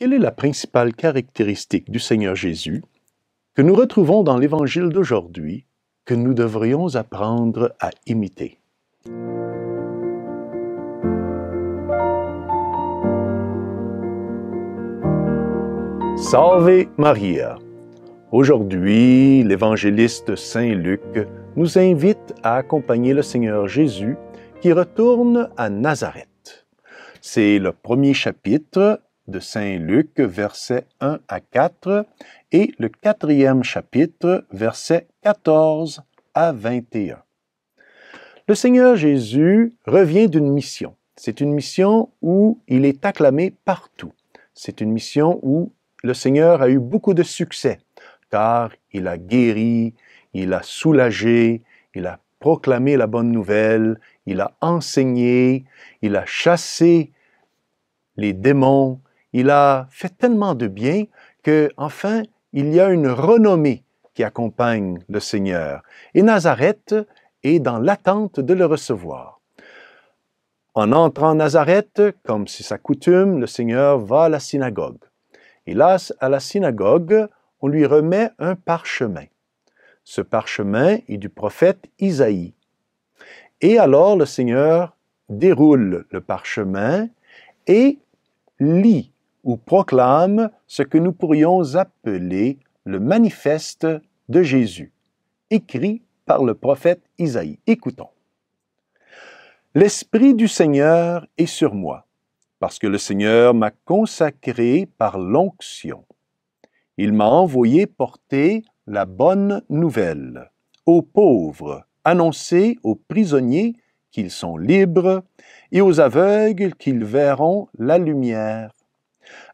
quelle est la principale caractéristique du Seigneur Jésus que nous retrouvons dans l'Évangile d'aujourd'hui que nous devrions apprendre à imiter Salve Maria Aujourd'hui, l'évangéliste Saint Luc nous invite à accompagner le Seigneur Jésus qui retourne à Nazareth. C'est le premier chapitre de Saint Luc, versets 1 à 4, et le quatrième chapitre, versets 14 à 21. Le Seigneur Jésus revient d'une mission. C'est une mission où il est acclamé partout. C'est une mission où le Seigneur a eu beaucoup de succès, car il a guéri, il a soulagé, il a proclamé la bonne nouvelle, il a enseigné, il a chassé les démons, il a fait tellement de bien que, enfin, il y a une renommée qui accompagne le Seigneur. Et Nazareth est dans l'attente de le recevoir. En entrant Nazareth, comme c'est sa coutume, le Seigneur va à la synagogue. Hélas, à la synagogue, on lui remet un parchemin. Ce parchemin est du prophète Isaïe. Et alors le Seigneur déroule le parchemin et lit ou proclame ce que nous pourrions appeler le manifeste de Jésus, écrit par le prophète Isaïe. Écoutons. L'Esprit du Seigneur est sur moi, parce que le Seigneur m'a consacré par l'onction. Il m'a envoyé porter la bonne nouvelle aux pauvres, annoncer aux prisonniers qu'ils sont libres, et aux aveugles qu'ils verront la lumière,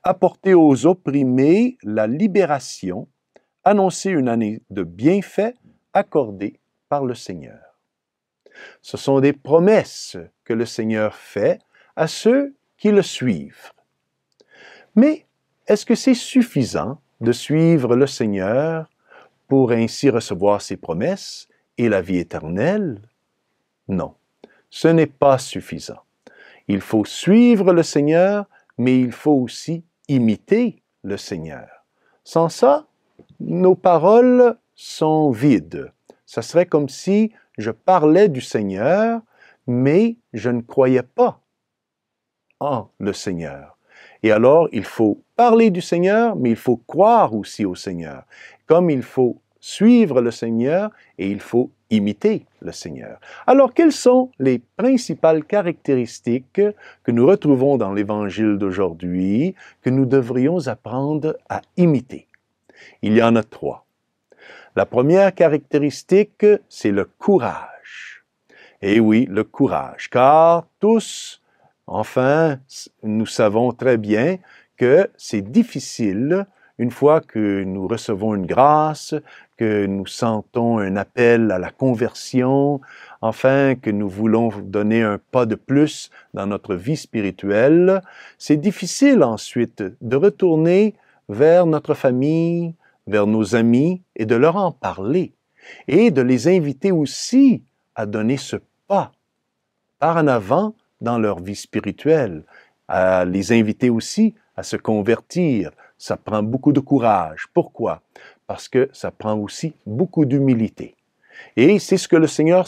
apporter aux opprimés la libération, annoncer une année de bienfaits accordée par le Seigneur. Ce sont des promesses que le Seigneur fait à ceux qui le suivent. Mais est-ce que c'est suffisant de suivre le Seigneur pour ainsi recevoir ses promesses et la vie éternelle? Non, ce n'est pas suffisant. Il faut suivre le Seigneur, mais il faut aussi imiter le Seigneur. Sans ça, nos paroles sont vides. Ça serait comme si je parlais du Seigneur, mais je ne croyais pas en le Seigneur. Et alors, il faut parler du Seigneur, mais il faut croire aussi au Seigneur. Comme il faut suivre le Seigneur et il faut imiter le Seigneur. Alors, quelles sont les principales caractéristiques que nous retrouvons dans l'Évangile d'aujourd'hui que nous devrions apprendre à imiter Il y en a trois. La première caractéristique, c'est le courage. Et eh oui, le courage, car tous, enfin, nous savons très bien que c'est difficile une fois que nous recevons une grâce, que nous sentons un appel à la conversion, enfin que nous voulons donner un pas de plus dans notre vie spirituelle, c'est difficile ensuite de retourner vers notre famille, vers nos amis et de leur en parler et de les inviter aussi à donner ce pas par en avant dans leur vie spirituelle, à les inviter aussi à se convertir. Ça prend beaucoup de courage. Pourquoi parce que ça prend aussi beaucoup d'humilité. Et c'est ce que le Seigneur,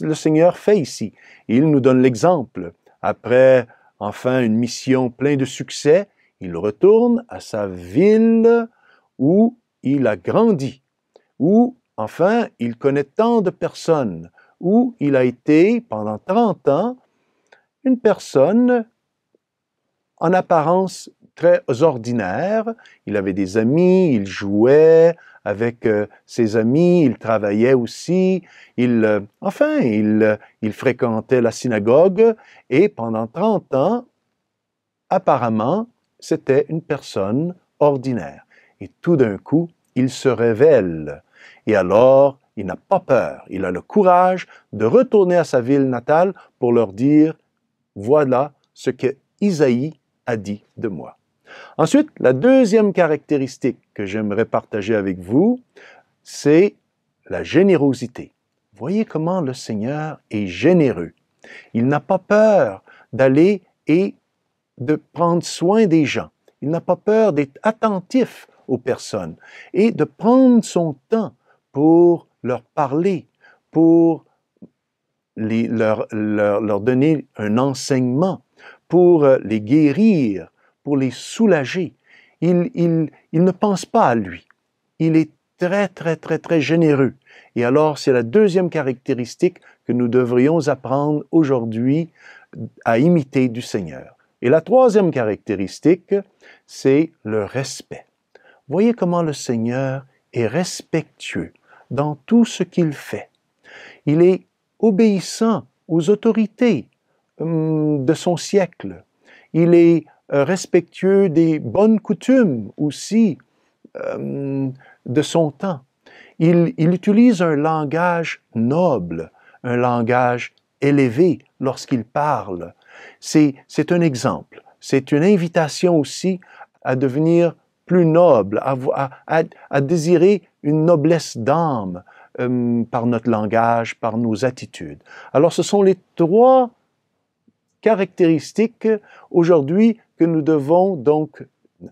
le Seigneur fait ici. Il nous donne l'exemple. Après, enfin, une mission pleine de succès, il retourne à sa ville où il a grandi, où, enfin, il connaît tant de personnes, où il a été, pendant 30 ans, une personne en apparence très ordinaire. Il avait des amis, il jouait avec euh, ses amis, il travaillait aussi, il, euh, enfin, il, euh, il fréquentait la synagogue et pendant 30 ans, apparemment, c'était une personne ordinaire. Et tout d'un coup, il se révèle. Et alors, il n'a pas peur. Il a le courage de retourner à sa ville natale pour leur dire, voilà ce que Isaïe a dit de moi. Ensuite, la deuxième caractéristique que j'aimerais partager avec vous, c'est la générosité. Voyez comment le Seigneur est généreux. Il n'a pas peur d'aller et de prendre soin des gens. Il n'a pas peur d'être attentif aux personnes et de prendre son temps pour leur parler, pour leur donner un enseignement, pour euh, les guérir, les soulager. Il, il ne pense pas à lui. Il est très, très, très, très généreux. Et alors, c'est la deuxième caractéristique que nous devrions apprendre aujourd'hui à imiter du Seigneur. Et la troisième caractéristique, c'est le respect. Voyez comment le Seigneur est respectueux dans tout ce qu'il fait. Il est obéissant aux autorités hum, de son siècle. Il est euh, respectueux des bonnes coutumes aussi euh, de son temps. Il, utilise un langage noble, un langage élevé lorsqu'il parle. C'est un exemple, c'est une invitation aussi à devenir plus noble, à, désirer une noblesse d'âme euh, par notre langage, par nos attitudes. Alors ce sont les trois caractéristiques aujourd'hui que nous devons donc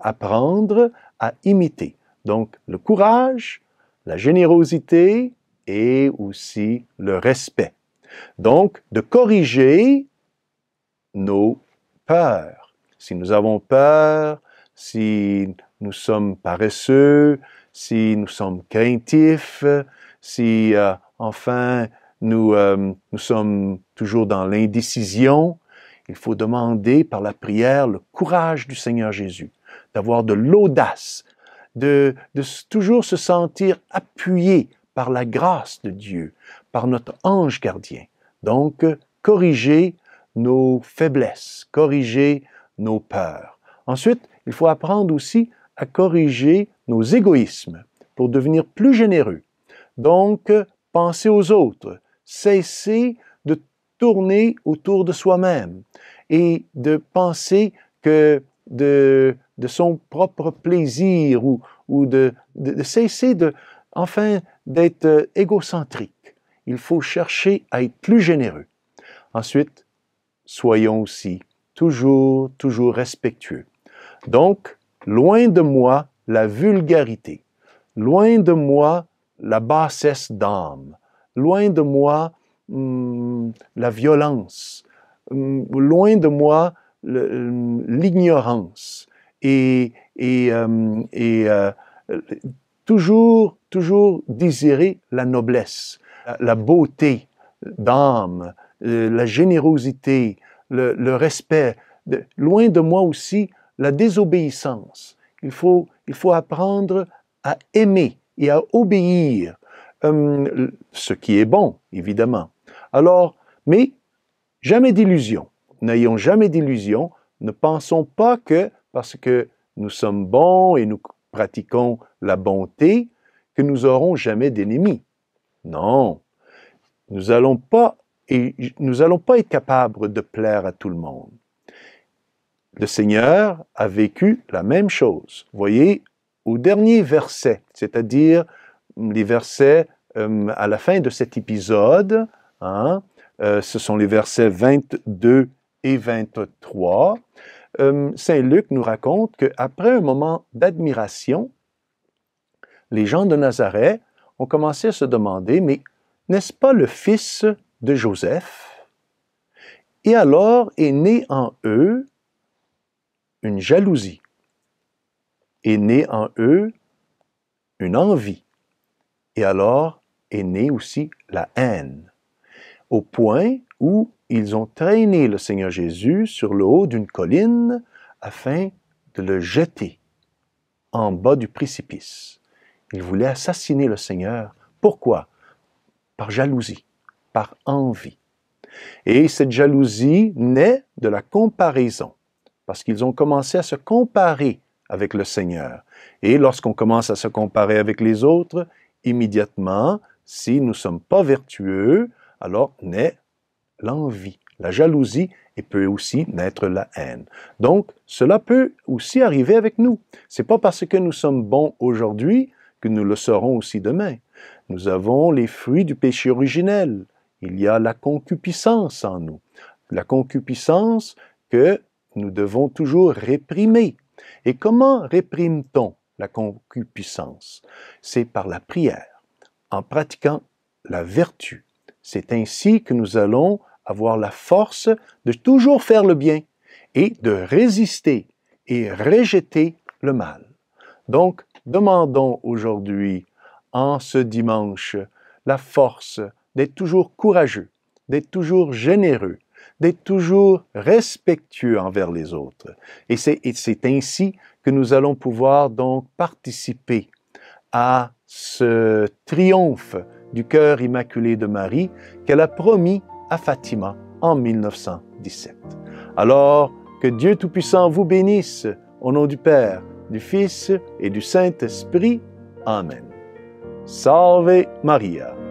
apprendre à imiter. Donc le courage, la générosité et aussi le respect. Donc de corriger nos peurs. Si nous avons peur, si nous sommes paresseux, si nous sommes craintifs, si euh, enfin nous, euh, nous sommes toujours dans l'indécision, il faut demander par la prière le courage du Seigneur Jésus, d'avoir de l'audace, de, toujours se sentir appuyé par la grâce de Dieu, par notre ange gardien. Donc, corriger nos faiblesses, corriger nos peurs. Ensuite, il faut apprendre aussi à corriger nos égoïsmes pour devenir plus généreux. Donc, penser aux autres, cesser tourner autour de soi-même et de penser que de, son propre plaisir ou, de, cesser de, enfin d'être euh, égocentrique. Il faut chercher à être plus généreux. Ensuite, soyons aussi toujours, toujours respectueux. Donc, loin de moi la vulgarité, loin de moi la bassesse d'âme, loin de moi Hmm, la violence, hmm, loin de moi hmm, l'ignorance et, euh, toujours, toujours désirer la noblesse, la beauté d'âme, euh, la générosité, le, respect, loin de moi aussi la désobéissance. Il faut, apprendre à aimer et à obéir, hum, ce qui est bon, évidemment. Alors, mais jamais d'illusion. N'ayons jamais d'illusion. Ne pensons pas que parce que nous sommes bons et nous pratiquons la bonté, que nous aurons jamais d'ennemis. Non. Nous allons pas pas être capables de plaire à tout le monde. Le Seigneur a vécu la même chose. Voyez au dernier verset, c'est-à-dire les versets euh, à la fin de cet épisode, Hein? Euh, ce sont les versets 22 et 23. Saint Luc nous raconte qu'après un moment d'admiration, les gens de Nazareth ont commencé à se demander, mais n'est-ce pas le fils de Joseph? Et alors est née en eux une jalousie, est née en eux une envie, et alors est née aussi la haine au point où ils ont traîné le Seigneur Jésus sur le haut d'une colline afin de le jeter en bas du précipice. Ils voulaient assassiner le Seigneur. Pourquoi Par jalousie, par envie. Et cette jalousie naît de la comparaison, parce qu'ils ont commencé à se comparer avec le Seigneur. Et lorsqu'on commence à se comparer avec les autres, immédiatement, si nous ne sommes pas vertueux, alors naît l'envie, la jalousie et peut aussi naître la haine. Donc, cela peut aussi arriver avec nous. C'est pas parce que nous sommes bons aujourd'hui que nous le serons aussi demain. Nous avons les fruits du péché originel. Il y a la concupiscence en nous. La concupiscence que nous devons toujours réprimer. Et comment réprime-t-on la concupiscence C'est par la prière, en pratiquant la vertu, c'est ainsi que nous allons avoir la force de toujours faire le bien et de résister et rejeter le mal. Donc, demandons aujourd'hui, en ce dimanche, la force d'être toujours courageux, d'être toujours généreux, d'être toujours respectueux envers les autres. Et c'est ainsi que nous allons pouvoir donc participer à ce triomphe du cœur immaculé de Marie qu'elle a promis à Fatima en 1917. Alors que Dieu Tout-Puissant vous bénisse au nom du Père, du Fils et du Saint-Esprit. Amen. Salve Maria.